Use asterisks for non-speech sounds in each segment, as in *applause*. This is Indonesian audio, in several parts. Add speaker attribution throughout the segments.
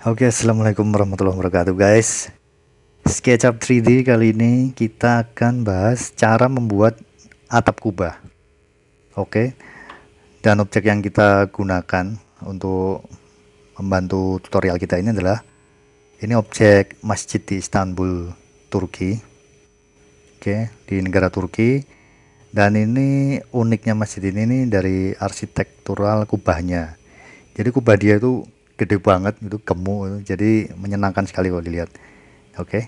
Speaker 1: Oke, okay, assalamualaikum warahmatullahi wabarakatuh, guys. SketchUp 3D kali ini kita akan bahas cara membuat atap kubah. Oke, okay? dan objek yang kita gunakan untuk membantu tutorial kita ini adalah ini objek masjid di Istanbul, Turki. Oke, okay? di negara Turki. Dan ini uniknya masjid ini nih dari arsitektural kubahnya. Jadi kubah dia itu gede banget itu gemuk gitu. jadi menyenangkan sekali kalau dilihat oke okay.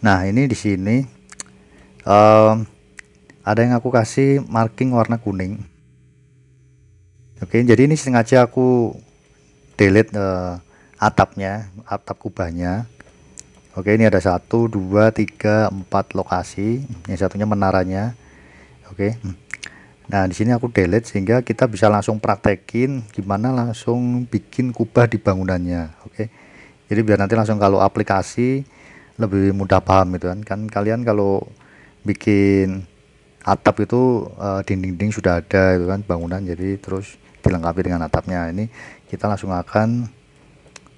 Speaker 1: nah ini di sini um, ada yang aku kasih marking warna kuning oke okay, jadi ini sengaja aku delete uh, atapnya atap kubahnya oke okay, ini ada satu dua tiga empat lokasi yang satunya menaranya oke okay. Nah, di sini aku delete sehingga kita bisa langsung praktekin gimana langsung bikin kubah di bangunannya. Oke. Okay? Jadi biar nanti langsung kalau aplikasi lebih mudah paham itu kan. Kan kalian kalau bikin atap itu eh, dinding-dinding sudah ada itu kan bangunan jadi terus dilengkapi dengan atapnya. Ini kita langsung akan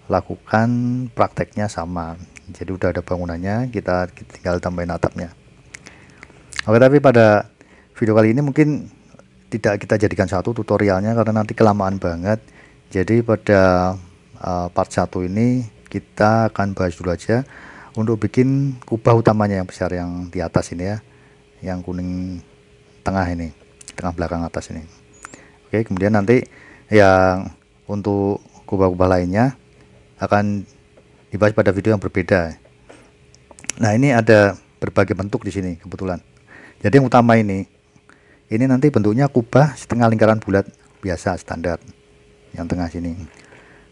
Speaker 1: lakukan prakteknya sama. Jadi udah ada bangunannya, kita tinggal tambahin atapnya. Oke, tapi pada video kali ini mungkin tidak kita jadikan satu tutorialnya karena nanti kelamaan banget jadi pada uh, part 1 ini kita akan bahas dulu aja untuk bikin kubah utamanya yang besar yang di atas ini ya yang kuning tengah ini tengah belakang atas ini oke kemudian nanti yang untuk kubah-kubah lainnya akan dibahas pada video yang berbeda nah ini ada berbagai bentuk di sini kebetulan jadi yang utama ini ini nanti bentuknya kubah setengah lingkaran bulat biasa standar yang tengah sini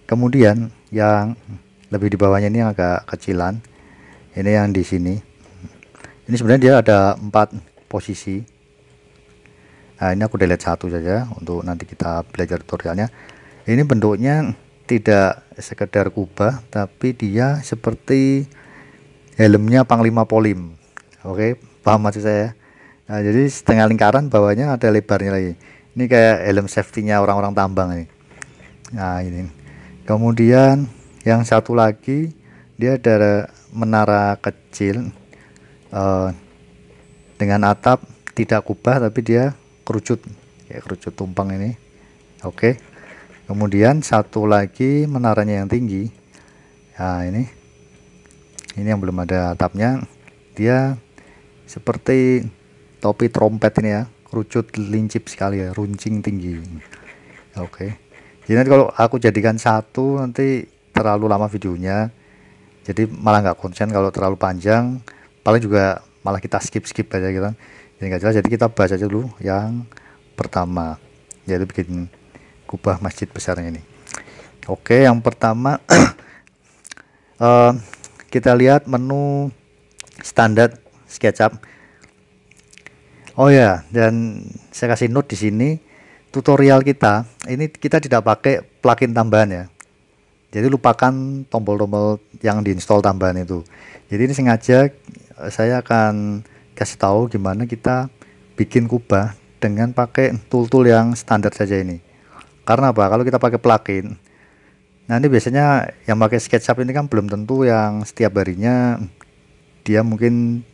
Speaker 1: kemudian yang lebih di bawahnya ini agak kecilan ini yang di sini ini sebenarnya dia ada empat posisi nah ini aku delete satu saja untuk nanti kita belajar tutorialnya ini bentuknya tidak sekedar kubah tapi dia seperti helmnya panglima polim oke paham maksud saya Nah, jadi setengah lingkaran bawahnya ada lebarnya lagi. Ini kayak helm safety-nya orang-orang tambang ini. Nah, ini. Kemudian yang satu lagi dia ada menara kecil eh, dengan atap tidak kubah tapi dia kerucut ya kerucut tumpang ini. Oke. Kemudian satu lagi menaranya yang tinggi. Nah, ini. Ini yang belum ada atapnya. Dia seperti topi trompet ini ya kerucut lincip sekali ya runcing tinggi oke okay. jadi kalau aku jadikan satu nanti terlalu lama videonya jadi malah nggak konsen kalau terlalu panjang paling juga malah kita skip skip aja gitu kan. jadi nggak jelas jadi kita bahas aja dulu yang pertama jadi bikin kubah masjid besar ini oke okay, yang pertama uh, *clears throat* kita lihat menu standar SketchUp Oh ya, dan saya kasih note di sini tutorial kita. Ini kita tidak pakai plugin tambahan ya. Jadi lupakan tombol-tombol yang diinstal tambahan itu. Jadi ini sengaja eh, saya akan kasih tahu gimana kita bikin kubah dengan pakai tool-tool yang standar saja ini. Karena apa? Kalau kita pakai plugin, nanti biasanya yang pakai SketchUp ini kan belum tentu yang setiap harinya dia mungkin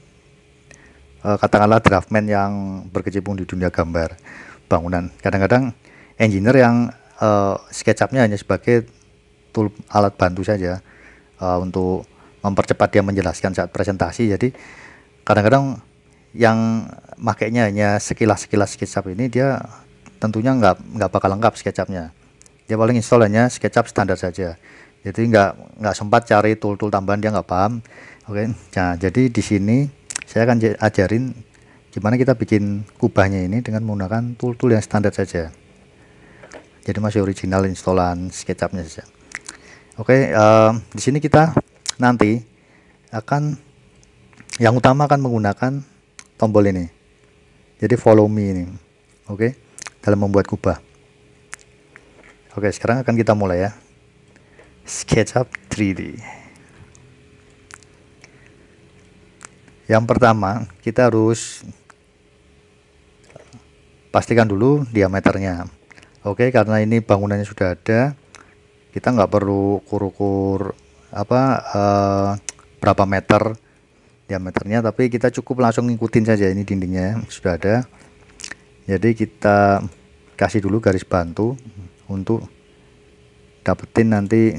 Speaker 1: uh, katakanlah draftman yang berkecimpung di dunia gambar bangunan. Kadang-kadang engineer yang uh, sketchupnya hanya sebagai tool alat bantu saja uh, untuk mempercepat dia menjelaskan saat presentasi. Jadi kadang-kadang yang makainya hanya sekilas-sekilas SketchUp ini dia tentunya nggak nggak bakal lengkap sketchupnya Dia paling install hanya SketchUp standar saja. Jadi nggak nggak sempat cari tool-tool tambahan dia nggak paham. Oke, okay. nah jadi di sini saya akan ajarin gimana kita bikin kubahnya ini dengan menggunakan tool-tool yang standar saja jadi masih original instalan SketchUpnya saja oke uh, di sini kita nanti akan yang utama akan menggunakan tombol ini jadi follow me ini oke dalam membuat kubah oke sekarang akan kita mulai ya SketchUp 3D Yang pertama, kita harus pastikan dulu diameternya. Oke, karena ini bangunannya sudah ada, kita nggak perlu kurukur apa eh, berapa meter diameternya, tapi kita cukup langsung ngikutin saja ini dindingnya sudah ada. Jadi kita kasih dulu garis bantu untuk dapetin nanti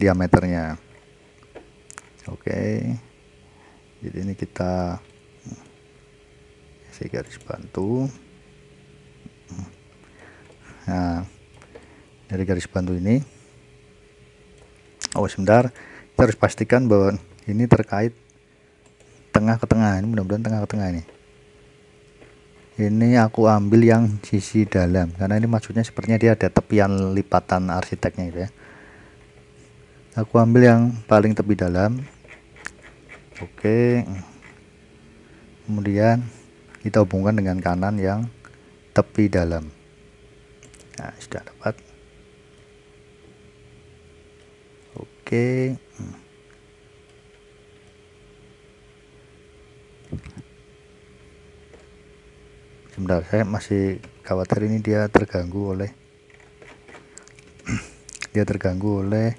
Speaker 1: diameternya. Oke. Okay jadi ini kita isi hmm, garis bantu hmm. nah dari garis bantu ini oh sebentar kita harus pastikan bahwa ini terkait tengah ke tengah ini mudah-mudahan tengah ke tengah ini ini aku ambil yang sisi dalam karena ini maksudnya sepertinya dia ada tepian lipatan arsiteknya gitu ya aku ambil yang paling tepi dalam oke kemudian kita hubungkan dengan kanan yang tepi dalam nah sudah dapat oke sebentar saya masih khawatir ini dia terganggu oleh *clears throat* dia terganggu oleh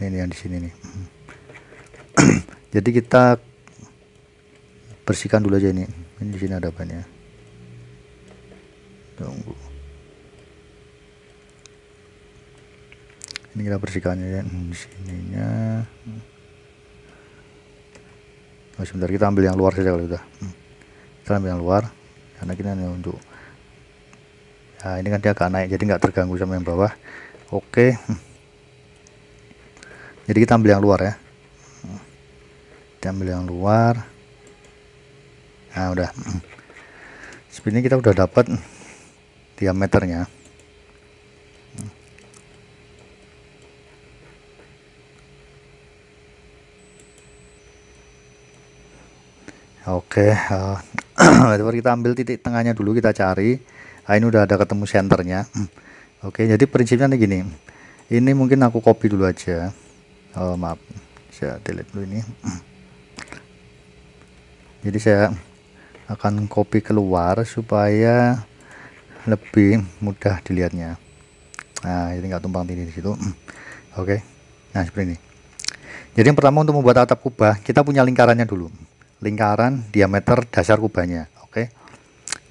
Speaker 1: ini yang di sini nih *clears throat* jadi kita bersihkan dulu aja ini ini di sini ada banyak. tunggu ini kita bersihkan ya di sininya oh, sebentar kita ambil yang luar saja kalau sudah hmm. kita ambil yang luar karena kita ini untuk Nah, ini kan dia agak naik jadi nggak terganggu sama yang bawah. Oke. Hmm. Jadi kita ambil yang luar ya kita ambil yang luar nah udah mm. Sepini kita udah dapat diameternya mm. Oke, eh, okay. *clears throat* kita ambil titik tengahnya dulu kita cari. Nah, ini udah ada ketemu senternya. Mm. Oke, okay, jadi prinsipnya nih gini. Ini mungkin aku copy dulu aja. Oh, maaf, saya delete dulu ini jadi saya akan copy keluar supaya lebih mudah dilihatnya nah jadi nggak tumpang tindih di situ *clears throat* oke nah seperti ini jadi yang pertama untuk membuat atap kubah kita punya lingkarannya dulu lingkaran diameter dasar kubahnya oke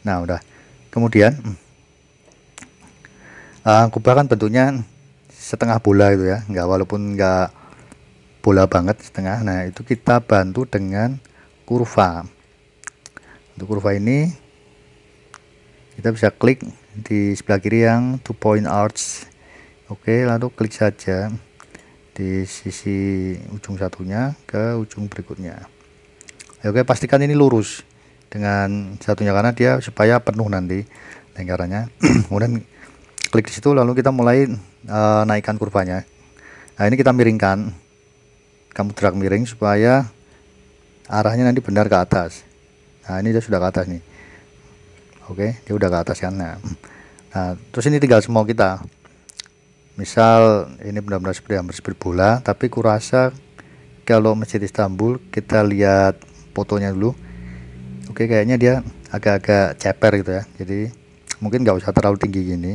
Speaker 1: nah udah kemudian uh, *clears throat* kubah kan bentuknya setengah bola itu ya nggak walaupun nggak bola banget setengah nah itu kita bantu dengan kurva untuk kurva ini kita bisa klik di sebelah kiri yang two point arch oke lalu klik saja di sisi ujung satunya ke ujung berikutnya oke pastikan ini lurus dengan satunya karena dia supaya penuh nanti lingkarannya *clears throat* kemudian klik di situ lalu kita mulai uh, naikkan kurvanya nah ini kita miringkan kamu drag miring supaya arahnya nanti benar ke atas nah ini dia sudah ke atas nih oke dia udah ke atas kan nah, *clears throat* nah terus ini tinggal semua kita misal ini benar-benar seperti hampir seperti bola tapi kurasa kalau masjid Istanbul kita lihat fotonya dulu oke kayaknya dia agak-agak ceper gitu ya jadi mungkin nggak usah terlalu tinggi gini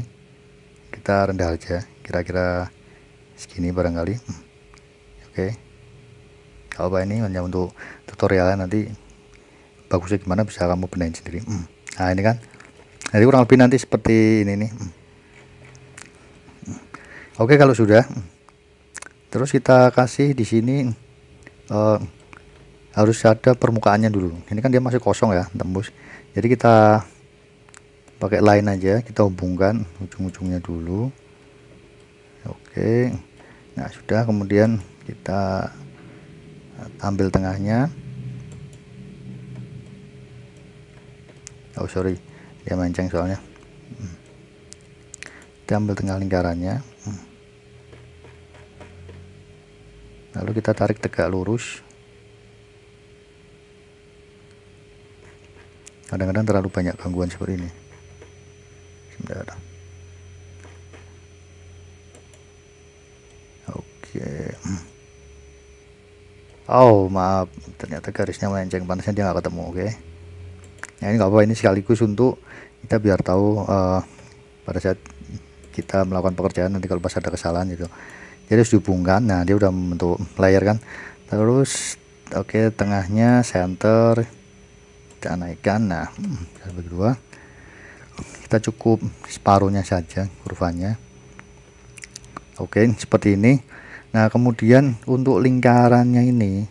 Speaker 1: kita rendah aja kira-kira segini barangkali *clears throat* oke okay gak apa ini hanya untuk tutorialnya nanti bagusnya gimana bisa kamu benahin sendiri hmm. nah ini kan jadi kurang lebih nanti seperti ini nih hmm. hmm. oke kalau sudah hmm. terus kita kasih di sini uh, harus ada permukaannya dulu ini kan dia masih kosong ya tembus jadi kita pakai lain aja kita hubungkan ujung-ujungnya dulu oke nah sudah kemudian kita ambil tengahnya oh sorry dia menceng soalnya kita hmm. ambil tengah lingkarannya hmm. lalu kita tarik tegak lurus kadang-kadang terlalu banyak gangguan seperti ini sebentar oh maaf ternyata garisnya melenceng panasnya dia nggak ketemu oke okay? Nah ini nggak apa ini sekaligus untuk kita biar tahu uh, pada saat kita melakukan pekerjaan nanti kalau pas ada kesalahan gitu jadi harus dihubungkan nah dia udah membentuk layer kan terus oke okay, tengahnya center kita naikkan nah hmm, bagi dua kita cukup separuhnya saja kurvanya oke okay, seperti ini Nah, kemudian untuk lingkarannya ini,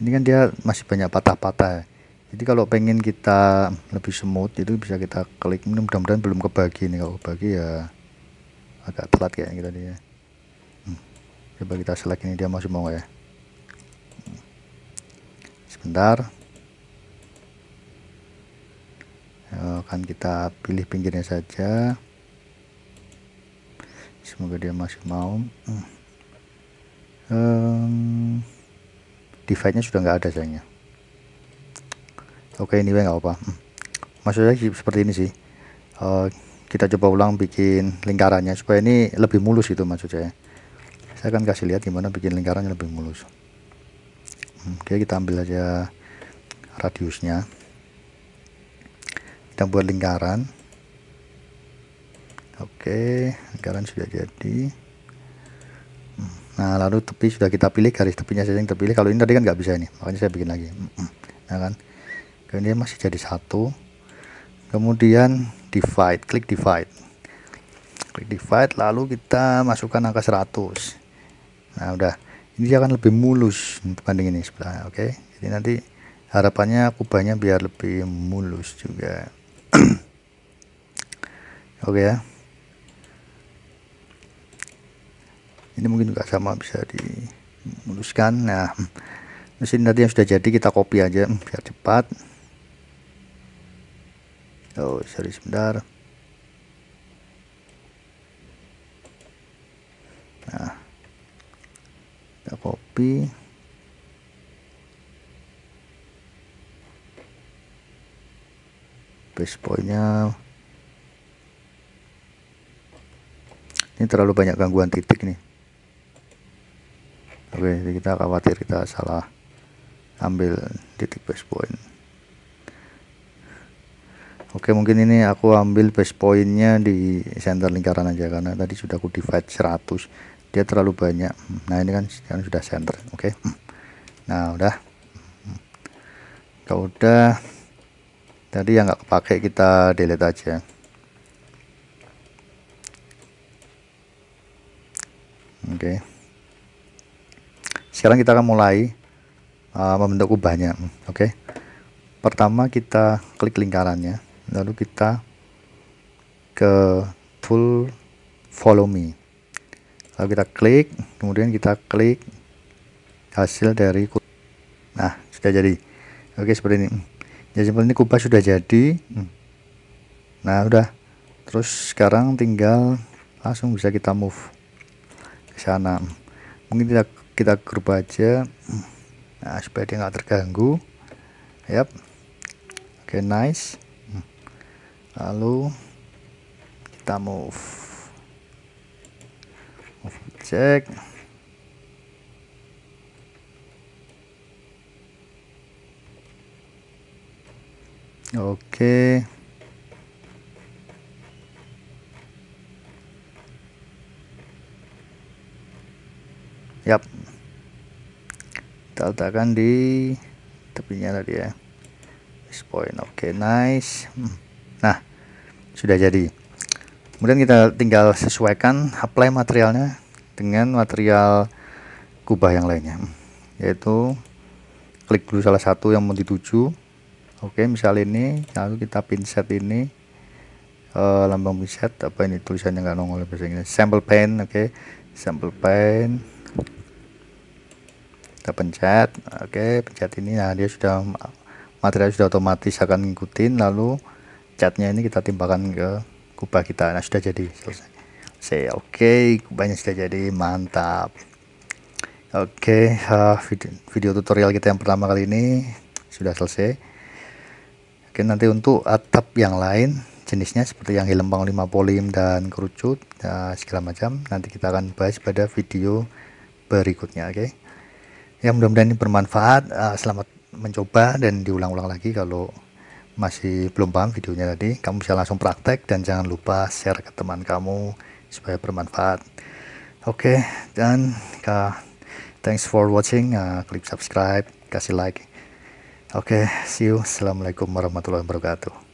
Speaker 1: ini kan dia masih banyak patah-patah. Jadi kalau pengen kita lebih smooth itu bisa kita klik. Mudah-mudahan belum kebagi nih. Kalau kebagi ya agak telat kayaknya kita dia. Hmm. Coba kita select ini dia masih mau ya. Hmm. Sebentar. Ya, akan kita pilih pinggirnya saja. Semoga dia masih mau. Hmm um, divide-nya sudah nggak ada sayangnya oke okay, anyway nggak apa hmm. maksudnya seperti ini sih uh, kita coba ulang bikin lingkarannya supaya ini lebih mulus itu maksud saya saya akan kasih lihat gimana bikin lingkarannya lebih mulus hmm, oke okay, kita ambil aja radiusnya kita buat lingkaran oke okay, lingkaran sudah jadi nah lalu tepi sudah kita pilih garis tepinya saja yang terpilih kalau ini tadi kan nggak bisa ini makanya saya bikin lagi ya kan kemudian masih jadi satu kemudian divide klik divide klik divide lalu kita masukkan angka 100 nah udah ini akan lebih mulus dibanding ini sebelah oke okay? jadi nanti harapannya kubahnya biar lebih mulus juga *clears throat* oke okay ya ini mungkin juga sama bisa dimuluskan nah mesin tadi yang sudah jadi kita copy aja hmm, biar cepat oh sorry sebentar nah kita copy base pointnya ini terlalu banyak gangguan titik nih oke jadi kita khawatir kita salah ambil titik base point oke mungkin ini aku ambil base pointnya di center lingkaran aja karena tadi sudah aku divide 100 dia terlalu banyak nah ini kan sekarang sudah center oke nah udah kalau udah tadi yang nggak kepake kita delete aja oke okay. Sekarang kita akan mulai uh, membentuk kubahnya, oke? Okay? Pertama kita klik lingkarannya, lalu kita ke tool follow me. Lalu kita klik, kemudian kita klik hasil dari kubah. Nah, sudah jadi. Oke, okay, seperti ini. Jadi seperti ini kubah sudah jadi. Nah, udah. Terus sekarang tinggal langsung bisa kita move ke sana mungkin tidak kita grup aja nah, supaya dia nggak terganggu yap oke okay, nice lalu kita move move check, oke okay. Yap, kita letakkan di tepinya tadi ya this point oke okay, nice hmm. nah sudah jadi kemudian kita tinggal sesuaikan apply materialnya dengan material kubah yang lainnya hmm. yaitu klik dulu salah satu yang mau dituju oke okay, misal ini lalu kita pinset ini uh, lambang pinset apa ini tulisannya nggak nongol ya bahasa Inggris sample pen oke okay. sample pen kita pencet oke pencet ini nah dia sudah material sudah otomatis akan ngikutin lalu catnya ini kita timpakan ke kubah kita nah sudah jadi selesai saya oke okay, kubahnya sudah jadi mantap oke okay, uh, video, video tutorial kita yang pertama kali ini sudah selesai oke nanti untuk atap yang lain jenisnya seperti yang hilempang 5 polim dan kerucut uh, segala macam nanti kita akan bahas pada video berikutnya oke okay? ya mudah-mudahan ini bermanfaat uh, selamat mencoba dan diulang-ulang lagi kalau masih belum paham videonya tadi kamu bisa langsung praktek dan jangan lupa share ke teman kamu supaya bermanfaat oke okay, dan uh, thanks for watching uh, klik subscribe kasih like oke okay, see you assalamualaikum warahmatullahi wabarakatuh